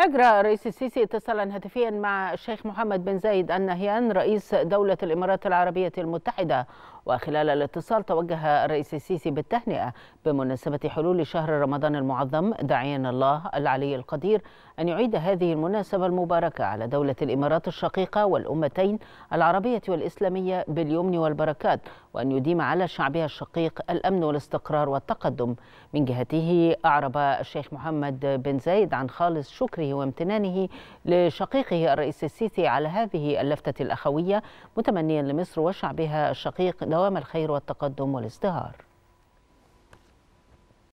أجرى الرئيس السيسي اتصالا هاتفيا مع الشيخ محمد بن زايد النهيان رئيس دولة الإمارات العربية المتحدة وخلال الاتصال توجه الرئيس السيسي بالتهنئة بمناسبة حلول شهر رمضان المعظم داعيا الله العلي القدير أن يعيد هذه المناسبة المباركة على دولة الإمارات الشقيقة والأمتين العربية والإسلامية باليمن والبركات وأن يديم على شعبها الشقيق الأمن والاستقرار والتقدم من جهته أعرب الشيخ محمد بن زايد عن خالص شكره وامتنانه لشقيقه الرئيس السيسي على هذه اللفتة الأخوية متمنيا لمصر وشعبها الشقيق دوام الخير والتقدم والازدهار